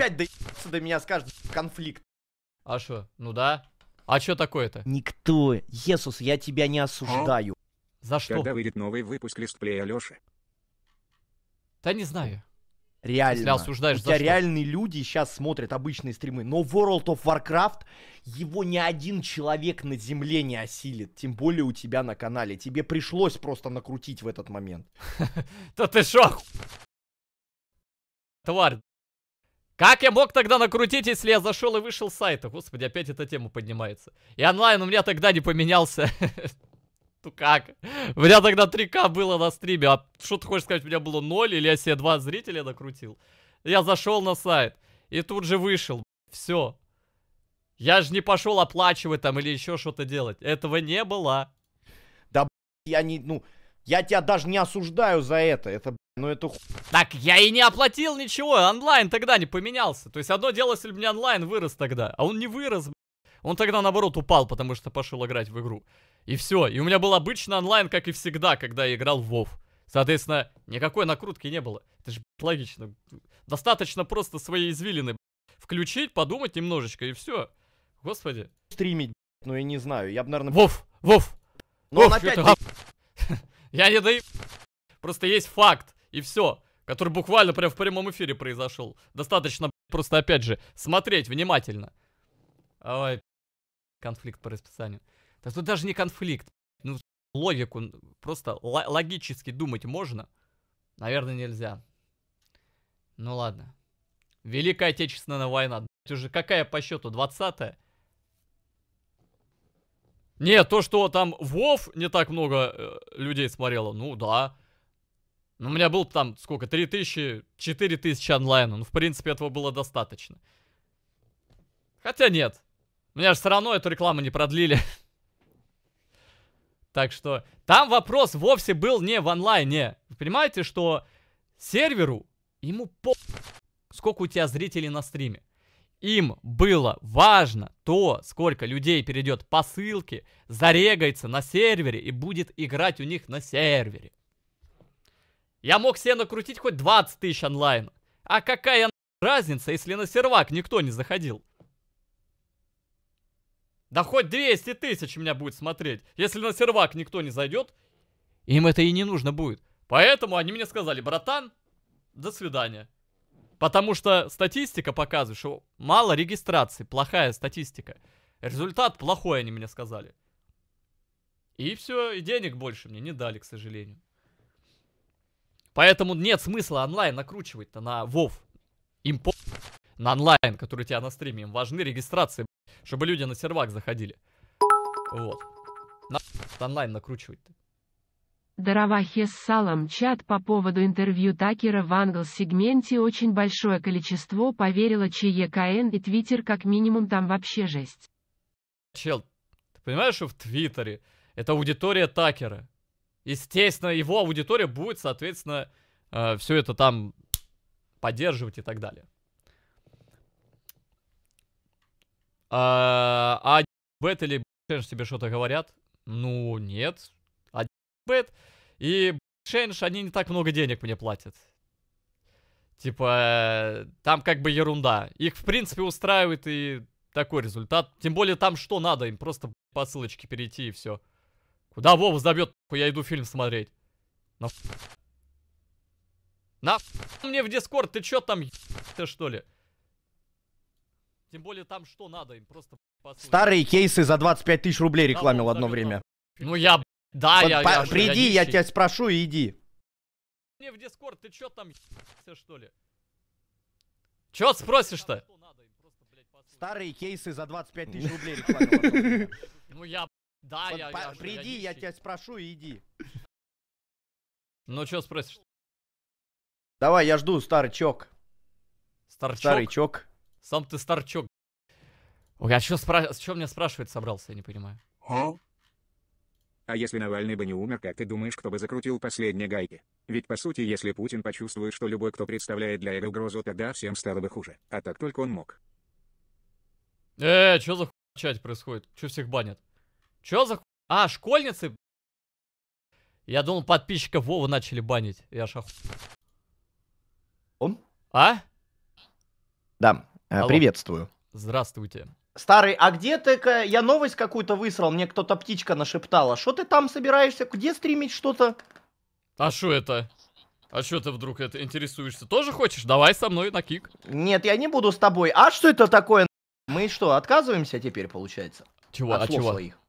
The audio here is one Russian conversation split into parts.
опять доебаться до меня скажет конфликт. А что? Ну да. А что такое-то? Никто. Иисус, я тебя не осуждаю. За что? Когда выйдет новый выпуск листплея Алёши? Да не знаю. Реально. Если осуждаешь, У тебя что? реальные люди сейчас смотрят обычные стримы, но World of Warcraft его ни один человек на земле не осилит, тем более у тебя на канале. Тебе пришлось просто накрутить в этот момент. Да ты шо? Тварь. Как я мог тогда накрутить, если я зашел и вышел с сайта? Господи, опять эта тема поднимается. И онлайн у меня тогда не поменялся. Ну как? У меня тогда 3К было на стриме. А что ты хочешь сказать, у меня было 0 или я себе 2 зрителя накрутил? Я зашел на сайт и тут же вышел. Все. Я же не пошел оплачивать там или еще что-то делать. Этого не было. Да, я не, ну, я тебя даже не осуждаю за это. Это, ну это Так, я и не оплатил ничего, онлайн тогда не поменялся. То есть одно дело, если бы мне онлайн вырос тогда, а он не вырос. Он тогда наоборот упал, потому что пошел играть в игру. И все, и у меня был обычный онлайн, как и всегда, когда я играл в Вов. WoW. Соответственно, никакой накрутки не было. Это же, логично. Достаточно просто свои извилины, включить, подумать немножечко, и все. Господи. Стримить, ну я не знаю, я бы, наверное... Вов! Ну, Вов! Вов, опять... Я не даю... Просто есть факт и все. Который буквально прям в прямом эфире произошел. Достаточно просто, опять же, смотреть внимательно. Ой, конфликт по расписанию. Так тут даже не конфликт. Ну, логику, просто логически думать можно? Наверное, нельзя. Ну ладно. Великая Отечественная война. Блядь, уже какая по счету? 20-я? Не, то, что там Вов не так много э, людей смотрело, ну да. Ну, у меня было там сколько, 3000, 4000 онлайн, Ну, в принципе, этого было достаточно. Хотя нет. Меня же все равно эту рекламу не продлили. Так что там вопрос вовсе был не в онлайне. Вы понимаете, что серверу ему по... Сколько у тебя зрителей на стриме? Им было важно то, сколько людей перейдет по ссылке, зарегается на сервере и будет играть у них на сервере. Я мог себе накрутить хоть 20 тысяч онлайн. А какая разница, если на сервак никто не заходил? Да хоть 200 тысяч меня будет смотреть, если на сервак никто не зайдет. Им это и не нужно будет. Поэтому они мне сказали, братан, до свидания. Потому что статистика показывает, что мало регистраций, плохая статистика. Результат плохой, они мне сказали. И все, и денег больше мне не дали, к сожалению. Поэтому нет смысла онлайн накручивать-то на WoW. Импо... На онлайн, который у тебя на стриме. Им важны регистрации, чтобы люди на сервак заходили. Вот. На онлайн накручивать-то. Даравахе с Салом чат по поводу интервью Такера в англ-сегменте очень большое количество поверило ЧЕКН и Твиттер как минимум там вообще жесть. Чел, ты понимаешь, что в Твиттере это аудитория Такера? Естественно, его аудитория будет, соответственно, э, все это там поддерживать и так далее. А, а бет или Шенш тебе что-то говорят? Ну, нет. А бет и Шенш, они не так много денег мне платят. Типа, там как бы ерунда. Их, в принципе, устраивает и такой результат. Тем более там что надо, им просто по ссылочке перейти и все. Куда Вова забьет? Я иду фильм смотреть. На... На... Мне в Дискорд, ты чё там ты что ли? Тем более там что надо, им просто... Старые кейсы за 25 тысяч рублей рекламил одно время. Ну я... Да, вот я, я... Приди, я, я тебя спрошу и иди. Мне в Дискорд, ты чё там ты что ли? Чё спросишь-то? Старые кейсы за 25 тысяч рублей рекламил Ну я... Да, вот я, я, Приди, я, тебя спрошу и иди. Ну, что спросишь? Давай, я жду, старчок. Старчок? Старычок. Сам ты старчок. Ой, а что спра... Чё меня спрашивать собрался, я не понимаю. А? А если Навальный бы не умер, как ты думаешь, кто бы закрутил последние гайки? Ведь по сути, если Путин почувствует, что любой, кто представляет для его угрозу, тогда всем стало бы хуже. А так только он мог. Э, что за хуйня происходит? Че всех банят? Чё за... А, школьницы? Я думал, подписчиков Вова начали банить. Я шах... Он? А? Да, э, Алло. приветствую. Здравствуйте. Старый, а где ты, я новость какую-то высрал, мне кто-то птичка нашептала. Что ты там собираешься, где стримить что-то? А что это? А что ты вдруг это интересуешься? Тоже хочешь? Давай со мной на кик. Нет, я не буду с тобой. А что это такое? Мы что, отказываемся теперь, получается? Чего? А От а чего? своих.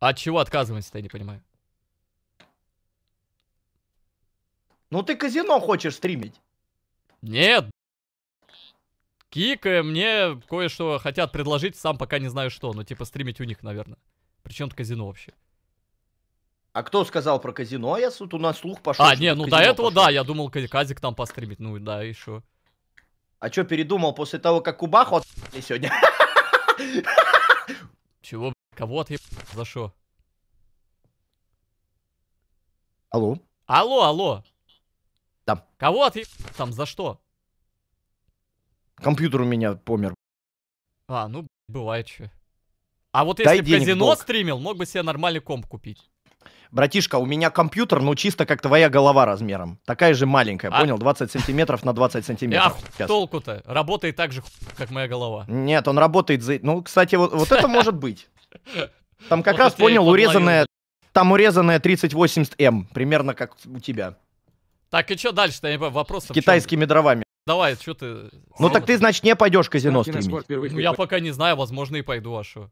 А от чего отказываемся-то, я не понимаю. Ну ты казино хочешь стримить? Нет. Кик мне кое-что хотят предложить, сам пока не знаю что, но типа стримить у них, наверное. Причем тут казино вообще? А кто сказал про казино? А я тут у нас слух пошел. А, не, ну до этого пошел. да, я думал Казик там постримить, ну да, еще. А что передумал после того, как Кубаху от... сегодня? Чего, Кого ты за что? Алло. Алло, алло. Да. Кого ты там за что? Компьютер у меня помер. А, ну бывает что. А вот Дай если бы казино стримил, мог бы себе нормальный комп купить. Братишка, у меня компьютер, ну чисто как твоя голова размером. Такая же маленькая, а... понял? 20 сантиметров на 20 сантиметров. А толку-то? Работает так же, как моя голова. Нет, он работает за... Ну, кстати, вот, вот это может быть. Там как раз, понял, урезанная... Там урезанная 3080М, эм, примерно как у тебя. Так, и что дальше-то? Я вопрос С китайскими дровами. Давай, что ты... Ну так ты, значит, не пойдешь казино стримить. Ну, я пока не знаю, возможно, и пойду, а что?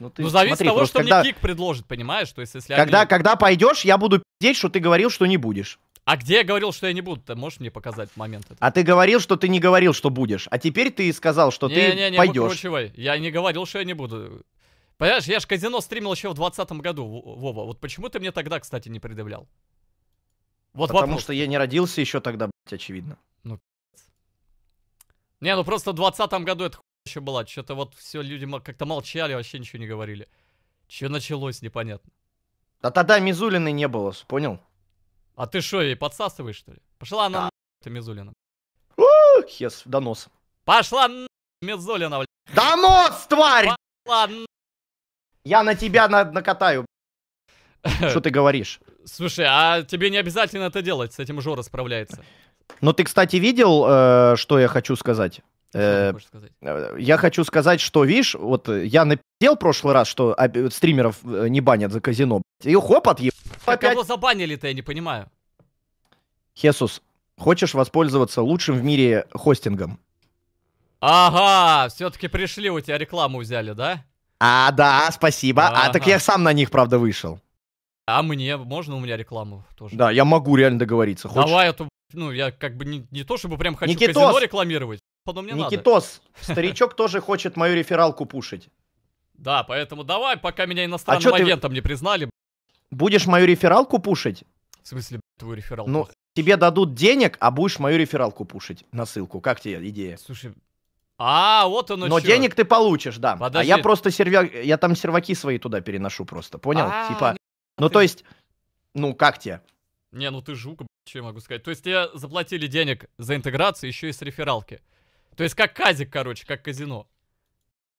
Ну, ты ну зависит смотри, от того, что когда... мне Кик предложит, понимаешь? То есть, если когда, они... когда пойдешь, я буду пиздеть, что ты говорил, что не будешь. А где я говорил, что я не буду? Ты можешь мне показать момент этот? А ты говорил, что ты не говорил, что будешь. А теперь ты сказал, что не, ты не, не, ну, пойдешь. Выкручивай. Я не говорил, что я не буду. Понимаешь, я же казино стримил еще в 2020 году, Вова. Вот почему ты мне тогда, кстати, не предъявлял? Вот Потому вопрос. что я не родился еще тогда, блядь, очевидно. Ну, Не, ну просто в 2020 году это хуй еще была. Что-то вот все люди как-то молчали, вообще ничего не говорили. Че началось, непонятно. А тогда Мизулины не было, понял? А ты что, ей подсасываешь, что ли? Пошла на да. ты Мизулина. Хес, донос. Пошла на Мизулина, блядь. Донос, тварь! Пошла на... Я на тебя на накатаю. Что ты говоришь? Слушай, а тебе не обязательно это делать, с этим Жора справляется. Ну ты, кстати, видел, э, что я хочу сказать? Э, сказать? Э, я хочу сказать, что, видишь, вот я на Дел прошлый раз, что стримеров э, не банят за казино. И хоп, отъеб... Так а опять. кого забанили-то, я не понимаю. Хесус, хочешь воспользоваться лучшим в мире хостингом? Ага, все-таки пришли, у тебя рекламу взяли, да? А, да, спасибо. А, а так я сам на них, правда, вышел. А мне можно у меня рекламу тоже? Да, я могу реально договориться. Хочешь? Давай эту, а ну я как бы не, не то чтобы прям хочу Никитос! казино рекламировать, но мне Никитос, надо. старичок тоже хочет мою рефералку пушить. Да, поэтому давай, пока меня а иностранным а агентом ты... не признали. Будешь мою рефералку пушить? В смысле, твою рефералку? Ну, тебе дадут денег, а будешь мою рефералку пушить на ссылку. Как тебе идея? Слушай, а, вот оно Но чё. денег ты получишь, да. Подожди. А я просто сервя... я там серваки свои туда переношу просто, понял? А, типа, нет, ну ты... то есть, ну как тебе? Не, ну ты жук, что я могу сказать. То есть тебе заплатили денег за интеграцию еще и с рефералки. То есть как казик, короче, как казино.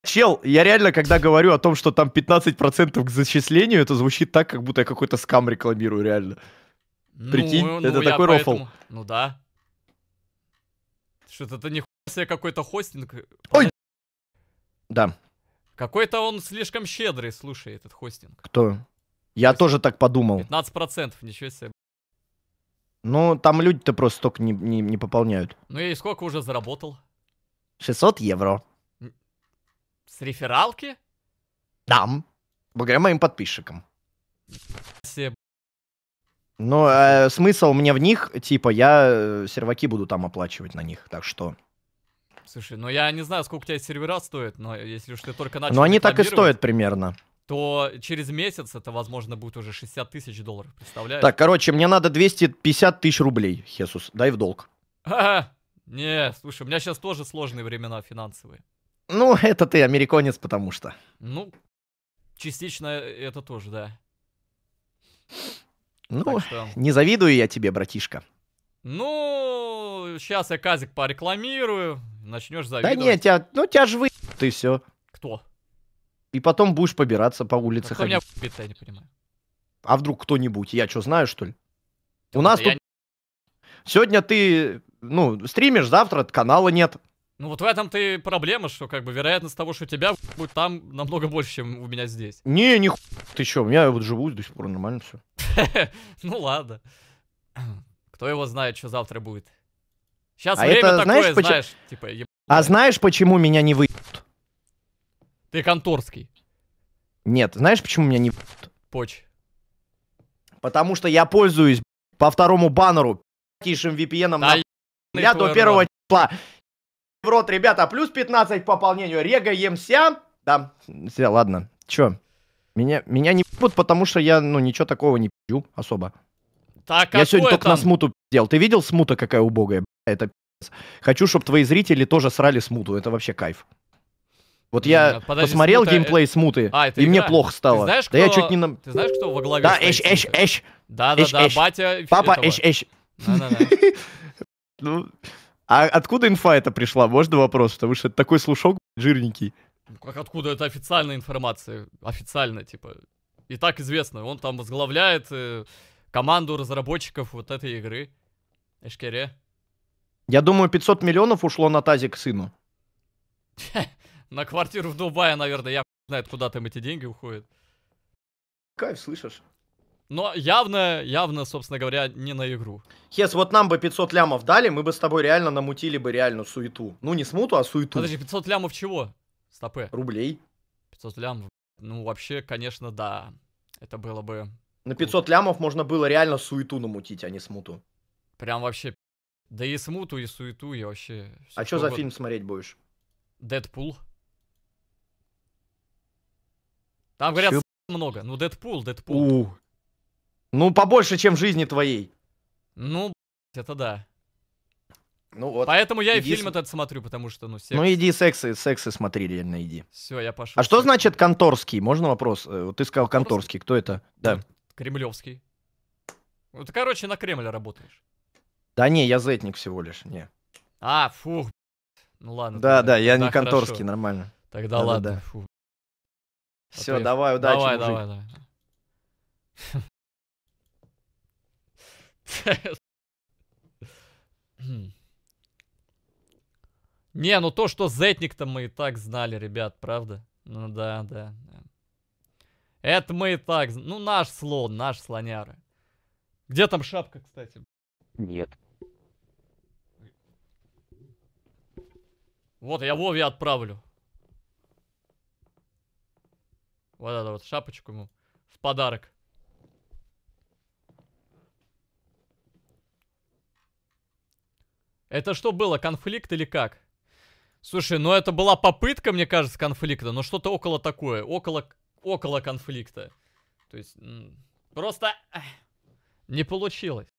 Чел, я реально, когда говорю о том, что там 15% к зачислению, это звучит так, как будто я какой-то скам рекламирую, реально. Ну, Прикинь, ну, это ну, такой рофл. Поэтому... Ну да. Что-то это не себе какой-то хостинг. Ой! Да. Какой-то он слишком щедрый, слушай, этот хостинг. Кто? Я То тоже так подумал. 15%, ничего себе. Ну, там люди-то просто столько не, не, не пополняют. Ну и сколько уже заработал? 600 евро. С рефералки? Да. Благодаря моим подписчикам. Спасибо. Ну, э, смысл мне в них, типа, я э, серваки буду там оплачивать на них, так что... Слушай, ну я не знаю, сколько у тебя сервера стоит, но если уж ты только начал Но они так и стоят примерно. То через месяц это, возможно, будет уже 60 тысяч долларов, представляешь? Так, короче, мне надо 250 тысяч рублей, Хесус, дай в долг. А, не, слушай, у меня сейчас тоже сложные времена финансовые. Ну, это ты американец, потому что. Ну, частично э, это тоже, да. Ну, что... не завидую я тебе, братишка. Ну, сейчас я Казик порекламирую, начнешь завидовать. Да нет, тебя, ну тебя же вы... Ты все. Кто? И потом будешь побираться по улице а кто ходить. меня я не понимаю. А вдруг кто-нибудь? Я что, знаю, что ли? Ты У нас тут... Сегодня ты, ну, стримишь, завтра канала нет. Ну вот в этом ты проблема, что как бы вероятность того, что у тебя будет там намного больше, чем у меня здесь. Не, не ху... ты чё, у меня вот живу до сих пор нормально все. Ну ладно. Кто его знает, что завтра будет. Сейчас а время такое, знаешь, типа... А знаешь, почему меня не выебут? Ты конторский. Нет, знаешь, почему меня не выебут? Поч. Потому что я пользуюсь по второму баннеру, тишим vpn на... Я до первого числа в рот, ребята, плюс 15 к пополнению. Регаемся. Да, все, ладно. Чё? Меня, меня не пьют, потому что я, ну, ничего такого не пью особо. Так, а я сегодня только на смуту делал. Ты видел смута, какая убогая? Это пи***ц. Хочу, чтобы твои зрители тоже срали смуту. Это вообще кайф. Вот я ну, Подожди, посмотрел смута... геймплей смуты, а, и игра? мне плохо стало. Ты знаешь, кто... Да я чуть не на... Ты знаешь, кто во главе Да, эш, эш, эш. Да, да, эш, да, эш. батя. Папа, этого. эш, эш. Да, да, да. Ну, а откуда инфа это пришла? Можно вопрос? Потому что это такой слушок жирненький. Ну, как откуда это официальная информация? Официально, типа. И так известно. Он там возглавляет э, команду разработчиков вот этой игры. Эшкере. Я думаю, 500 миллионов ушло на тазик сыну. На квартиру в Дубае, наверное. Я знает, куда там эти деньги уходят. Кайф, слышишь? Но явно, явно, собственно говоря, не на игру. Хес, вот нам бы 500 лямов дали, мы бы с тобой реально намутили бы реально суету. Ну, не смуту, а суету. Подожди, 500 лямов чего? Стопы. Рублей. 500 лямов. Ну, вообще, конечно, да. Это было бы... На 500 лямов можно было реально суету намутить, а не смуту. Прям вообще. Да и смуту, и суету, и вообще... А что, что за фильм смотреть будешь? Дэдпул. Там, говорят, Чё? много. Ну, Дэдпул, Дэдпул. У, ну, побольше, чем в жизни твоей. Ну, это да. Ну вот. Поэтому я иди и фильм с... этот смотрю, потому что, ну, ну секс. Ну, иди сексы, сексы смотри, реально иди. Все, я пошел. А что значит конторский? Можно вопрос? Э, вот ты сказал конторский, кто это? Да. Кремлевский. Ну, ты, короче, на Кремле работаешь. Да не, я зетник всего лишь, не. А, фух. Ну ладно. Да, тогда, да, я не конторский, хорошо. нормально. Тогда да, ладно. Да, да. Фу. А Все, Отрез. давай, удачи, давай, мужик. давай, давай. Не, ну то, что Зетник-то мы и так знали, ребят, правда? Ну да, да, Это мы и так... Ну, наш слон, наш слоняры. Где там шапка, кстати? Нет. Вот, я Вове отправлю. Вот это вот шапочку ему в подарок. Это что было, конфликт или как? Слушай, ну это была попытка, мне кажется, конфликта, но что-то около такое, около, около конфликта. То есть, просто не получилось.